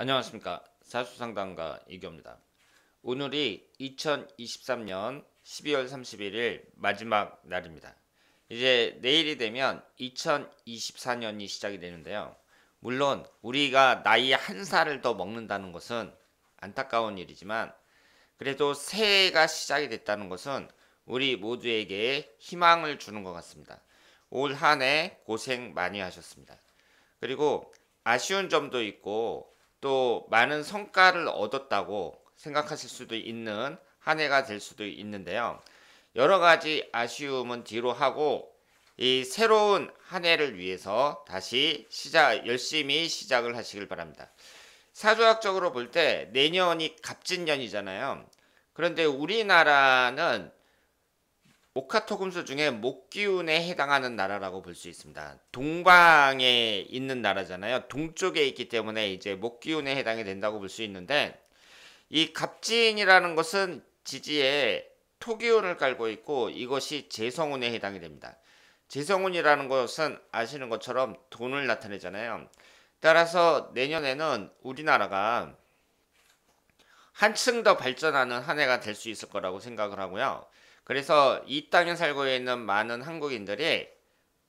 안녕하십니까 사수상담가 이교입니다. 오늘이 2023년 12월 31일 마지막 날입니다. 이제 내일이 되면 2024년이 시작이 되는데요. 물론 우리가 나이 한 살을 더 먹는다는 것은 안타까운 일이지만 그래도 새해가 시작이 됐다는 것은 우리 모두에게 희망을 주는 것 같습니다. 올 한 해 고생 많이 하셨습니다. 그리고 아쉬운 점도 있고 또 많은 성과를 얻었다고 생각하실 수도 있는 한 해가 될 수도 있는데요. 여러 가지 아쉬움은 뒤로 하고 이 새로운 한 해를 위해서 다시 시작 열심히 시작을 하시길 바랍니다. 사조학적으로 볼 때 내년이 갑진년이잖아요. 그런데 우리나라는 목카토금수 중에 목기운에 해당하는 나라라고 볼 수 있습니다. 동방에 있는 나라잖아요. 동쪽에 있기 때문에 이제 목기운에 해당이 된다고 볼 수 있는데 이 갑진이라는 것은 지지에 토기운을 깔고 있고 이것이 재성운에 해당이 됩니다. 재성운이라는 것은 아시는 것처럼 돈을 나타내잖아요. 따라서 내년에는 우리나라가 한층 더 발전하는 한 해가 될 수 있을 거라고 생각을 하고요. 그래서 이 땅에 살고 있는 많은 한국인들이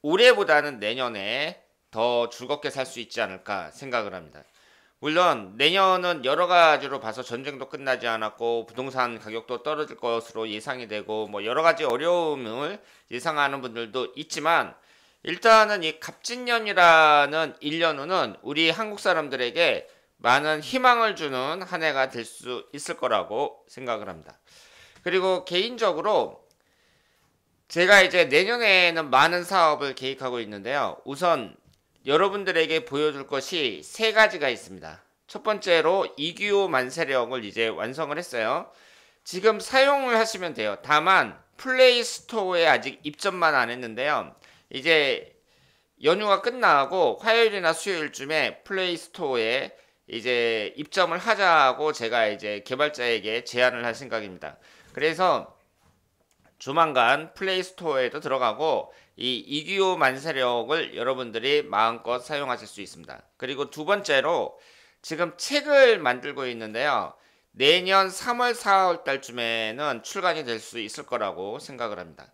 올해보다는 내년에 더 즐겁게 살 수 있지 않을까 생각을 합니다. 물론 내년은 여러 가지로 봐서 전쟁도 끝나지 않았고 부동산 가격도 떨어질 것으로 예상이 되고 뭐 여러 가지 어려움을 예상하는 분들도 있지만 일단은 이 갑진년이라는 1년 후는 우리 한국 사람들에게 많은 희망을 주는 한 해가 될 수 있을 거라고 생각을 합니다. 그리고 개인적으로 제가 이제 내년에는 많은 사업을 계획하고 있는데요. 우선 여러분들에게 보여줄 것이 세 가지가 있습니다. 첫 번째로 이규호 만세령을 이제 완성을 했어요. 지금 사용을 하시면 돼요. 다만 플레이 스토어에 아직 입점만 안 했는데요. 이제 연휴가 끝나고 화요일이나 수요일쯤에 플레이 스토어에 이제 입점을 하자고 제가 이제 개발자에게 제안을 할 생각입니다. 그래서 조만간 플레이스토어에도 들어가고 이 이규호 만세력을 여러분들이 마음껏 사용하실 수 있습니다. 그리고 두 번째로 지금 책을 만들고 있는데요. 내년 3월, 4월 달쯤에는 출간이 될 수 있을 거라고 생각을 합니다.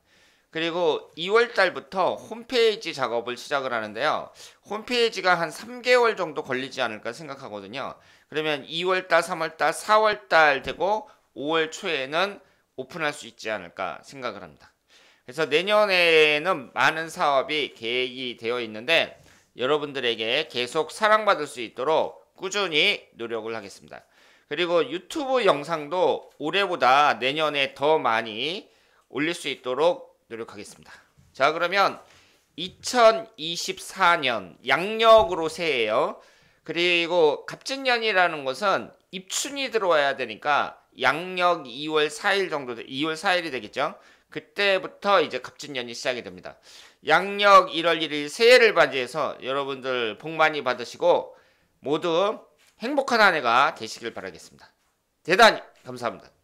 그리고 2월 달부터 홈페이지 작업을 시작을 하는데요. 홈페이지가 한 3개월 정도 걸리지 않을까 생각하거든요. 그러면 2월 달, 3월 달, 4월 달 되고 5월 초에는 오픈할 수 있지 않을까 생각을 합니다. 그래서 내년에는 많은 사업이 계획이 되어 있는데 여러분들에게 계속 사랑받을 수 있도록 꾸준히 노력을 하겠습니다. 그리고 유튜브 영상도 올해보다 내년에 더 많이 올릴 수 있도록 노력하겠습니다. 자, 그러면 2024년 양력으로 새해요 그리고 갑진년이라는 것은 입춘이 들어와야 되니까 양력 2월 4일 정도, 2월 4일이 되겠죠. 그때부터 이제 갑진년이 시작이 됩니다. 양력 1월 1일 새해를 맞이해서 여러분들 복 많이 받으시고 모두 행복한 한 해가 되시길 바라겠습니다. 대단히 감사합니다.